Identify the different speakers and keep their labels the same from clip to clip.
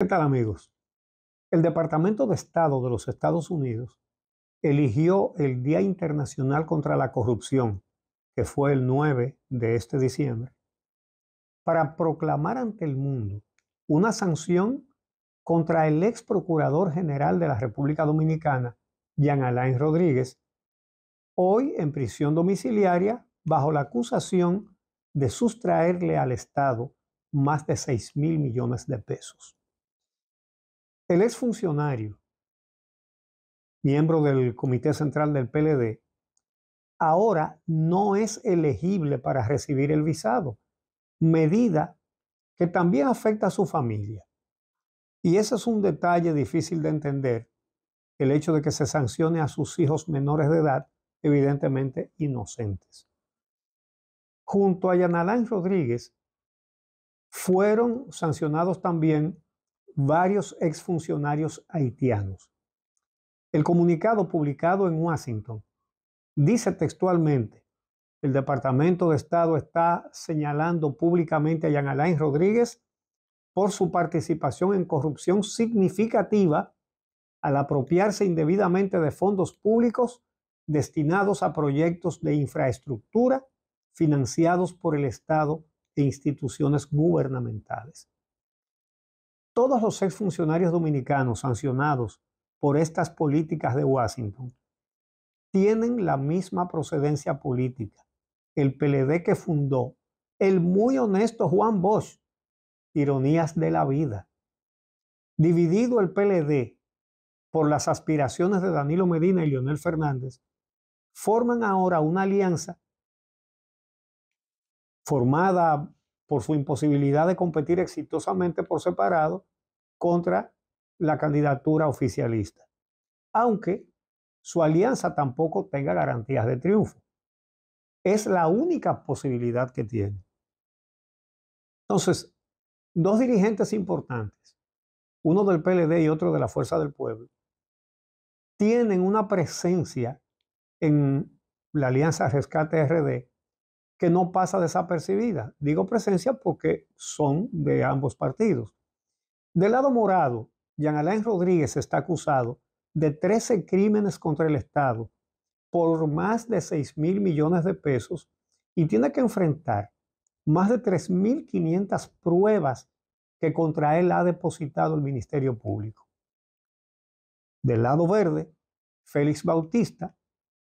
Speaker 1: ¿Qué tal amigos? El Departamento de Estado de los Estados Unidos eligió el Día Internacional contra la Corrupción, que fue el 9 de este diciembre, para proclamar ante el mundo una sanción contra el ex procurador general de la República Dominicana, Jean Alain Rodríguez, hoy en prisión domiciliaria bajo la acusación de sustraerle al Estado más de 6 mil millones de pesos. El exfuncionario, miembro del Comité Central del PLD, ahora no es elegible para recibir el visado, medida que también afecta a su familia. Y ese es un detalle difícil de entender, el hecho de que se sancione a sus hijos menores de edad, evidentemente inocentes. Junto a Yanalán Rodríguez, fueron sancionados también varios exfuncionarios haitianos. El comunicado publicado en Washington dice textualmente, el Departamento de Estado está señalando públicamente a Jean Alain Rodríguez por su participación en corrupción significativa al apropiarse indebidamente de fondos públicos destinados a proyectos de infraestructura financiados por el Estado e instituciones gubernamentales todos los exfuncionarios dominicanos sancionados por estas políticas de Washington tienen la misma procedencia política. El PLD que fundó el muy honesto Juan Bosch, ironías de la vida. Dividido el PLD por las aspiraciones de Danilo Medina y Leonel Fernández, forman ahora una alianza formada por su imposibilidad de competir exitosamente por separado contra la candidatura oficialista, aunque su alianza tampoco tenga garantías de triunfo. Es la única posibilidad que tiene. Entonces, dos dirigentes importantes, uno del PLD y otro de la Fuerza del Pueblo, tienen una presencia en la Alianza Rescate RD que no pasa desapercibida. Digo presencia porque son de ambos partidos. Del lado morado, Jean Alain Rodríguez está acusado de 13 crímenes contra el Estado por más de 6 mil millones de pesos y tiene que enfrentar más de 3.500 pruebas que contra él ha depositado el Ministerio Público. Del lado verde, Félix Bautista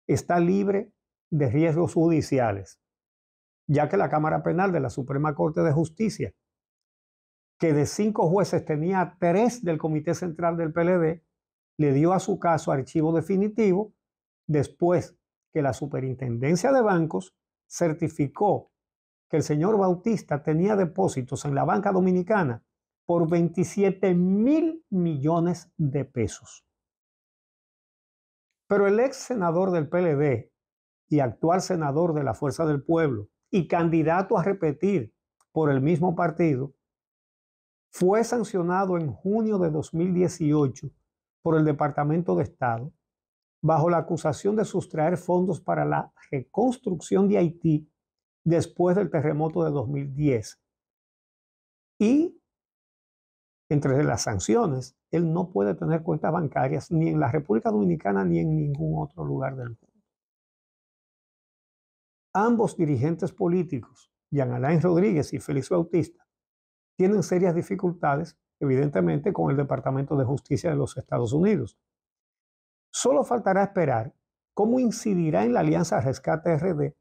Speaker 1: está libre de riesgos judiciales ya que la Cámara Penal de la Suprema Corte de Justicia, que de cinco jueces tenía tres del Comité Central del PLD, le dio a su caso archivo definitivo después que la Superintendencia de Bancos certificó que el señor Bautista tenía depósitos en la banca dominicana por 27 mil millones de pesos. Pero el ex senador del PLD y actual senador de la Fuerza del Pueblo, y candidato a repetir por el mismo partido, fue sancionado en junio de 2018 por el Departamento de Estado bajo la acusación de sustraer fondos para la reconstrucción de Haití después del terremoto de 2010. Y entre las sanciones, él no puede tener cuentas bancarias ni en la República Dominicana ni en ningún otro lugar del mundo. Ambos dirigentes políticos, Jean Alain Rodríguez y Félix Bautista, tienen serias dificultades, evidentemente, con el Departamento de Justicia de los Estados Unidos. Solo faltará esperar cómo incidirá en la alianza Rescate RD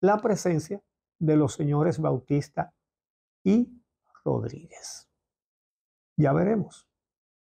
Speaker 1: la presencia de los señores Bautista y Rodríguez. Ya veremos.